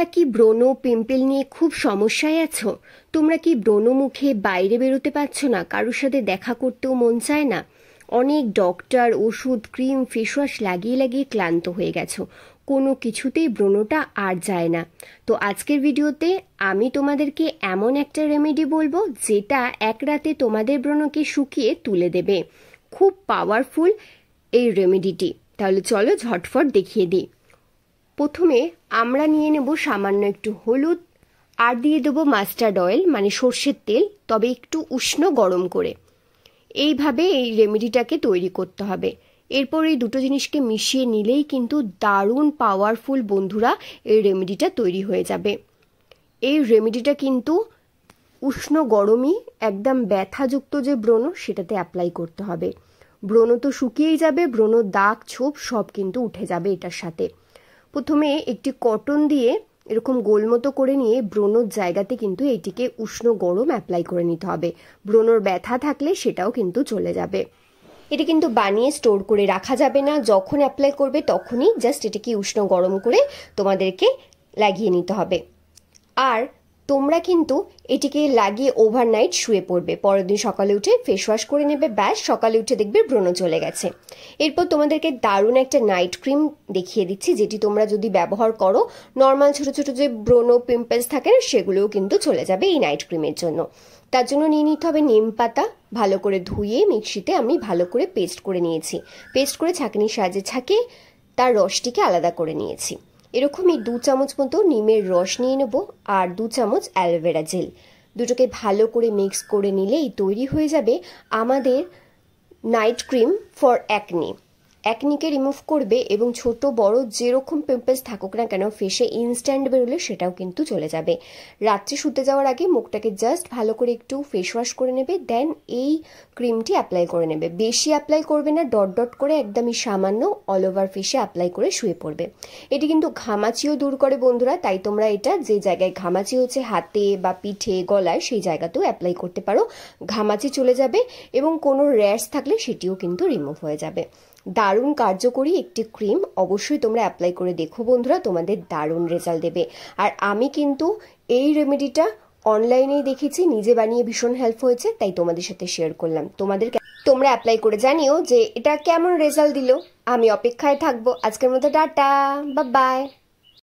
তোমরা কি ব্রণ পিম্পল নিয়ে খুব সমস্যায় আছো তোমরা কি ব্রণ মুখে বাইরে বেরোতে পারছো না কারোর সাথে দেখা করতেও মন চায় না অনেক ডক্টর ওষুধ ক্রিম ফেসওয়াশ লাগিয়ে লাগিয়ে ক্লান্ত হয়ে গেছো কোনো কিছুতেই ব্রণটা আর যায় না তো আজকের ভিডিওতে আমি তোমাদেরকে এমন একটা রেমেডি বলবো যেটা এক রাতে তোমাদের ব্রণকে শুকিয়ে তুলে দেবে খুব পাওয়ারফুল এই রেমেডিটি তাহলে চলো ঝটফট দেখিয়ে দিই প্রথমে আমরা নিয়ে নেব সামান্য একটু হলুদ আর দিয়ে দেবো মাস্টার্ড অয়েল মানে সর্ষের তেল তবে একটু উষ্ণ গরম করে এইভাবে এই রেমেডিটাকে তৈরি করতে হবে এরপর এই দুটো জিনিসকে মিশিয়ে নিলেই কিন্তু দারুণ পাওয়ারফুল বন্ধুরা এই রেমেডিটা তৈরি হয়ে যাবে এই রেমেডিটা কিন্তু উষ্ণ গরমই একদম ব্যথাযুক্ত যে ব্রণ সেটাতে অ্যাপ্লাই করতে হবে ব্রণ তো শুকিয়েই যাবে ব্রণ দাগ ছোপ সব কিন্তু উঠে যাবে এটার সাথে প্রথমে একটি কটন দিয়ে এরকম গোলমতো করে নিয়ে ব্রণর জায়গাতে কিন্তু এটিকে উষ্ণ গরম অ্যাপ্লাই করে নিতে হবে ব্রণর ব্যথা থাকলে সেটাও কিন্তু চলে যাবে এটি কিন্তু বানিয়ে স্টোর করে রাখা যাবে না যখন অ্যাপ্লাই করবে তখনই জাস্ট এটিকে উষ্ণ গরম করে তোমাদেরকে লাগিয়ে নিতে হবে আর তোমরা কিন্তু এটিকে লাগিয়ে ওভারনাইট শুয়ে পড়বে পরের দিন সকালে উঠে ফেস ওয়াশ করে নেবে ব্যাস সকালে উঠে দেখবে ব্রণ চলে গেছে এরপর তোমাদেরকে দারুণ একটা নাইট ক্রিম দেখিয়ে দিচ্ছি যেটি তোমরা যদি ব্যবহার করো নর্মাল ছোট ছোট যে ব্রণ পিম্পলস থাকে না সেগুলোও কিন্তু চলে যাবে এই নাইট ক্রিমের জন্য তার জন্য নিয়ে নিতে হবে নিম পাতা ভালো করে ধুয়ে মিক্সিতে আমি ভালো করে পেস্ট করে নিয়েছি পেস্ট করে ছাঁকনির সাহায্যে ছাঁকে তার রসটিকে আলাদা করে নিয়েছি এরকমই দু চামচ মতো নিমের রস নিয়ে নেব আর দু চামচ অ্যালোভেরা জেল দুটোকে ভালো করে মিক্স করে নিলেই তৈরি হয়ে যাবে আমাদের নাইট ক্রিম ফর অ্যাকনি অ্যাকনিকে রিমুভ করবে এবং ছোট বড় যেরকম পিম্পলস থাকুক না কেন ফেসে ইনস্ট্যান্ট বেরোলে সেটাও কিন্তু চলে যাবে রাত্রে শুতে যাওয়ার আগে মুখটাকে জাস্ট ভালো করে একটু ফেস ওয়াশ করে নেবে দেন এই ক্রিমটি অ্যাপ্লাই করে নেবে বেশি অ্যাপ্লাই করবে না ডট ডট করে একদমই সামান্য অল ওভার ফেসে অ্যাপ্লাই করে শুয়ে পড়বে এটি কিন্তু ঘামাচিও দূর করে বন্ধুরা তাই তোমরা এটা যে জায়গায় ঘামাচি হচ্ছে হাতে বা পিঠে গলায় সেই জায়গাতেও অ্যাপ্লাই করতে পারো ঘামাচি চলে যাবে এবং কোনো র্যাশ থাকলে সেটিও কিন্তু রিমুভ হয়ে যাবে দারুণ দারুণ কার্যকরী একটি ক্রিম অবশ্যই তোমরা অ্যাপ্লাই করে দেখো বন্ধুরা তোমাদের দারুণ রেজাল্ট দেবে আর আমি কিন্তু এই রেমেডিটা অনলাইনেই দেখেছি নিজে বানিয়ে ভীষণ হেল্প হয়েছে তাই তোমাদের সাথে শেয়ার করলাম তোমাদের তোমরা অ্যাপ্লাই করে জানিও যে এটা কেমন রেজাল্ট দিল আমি অপেক্ষায় থাকবো আজকের মতো টাটা বা বাই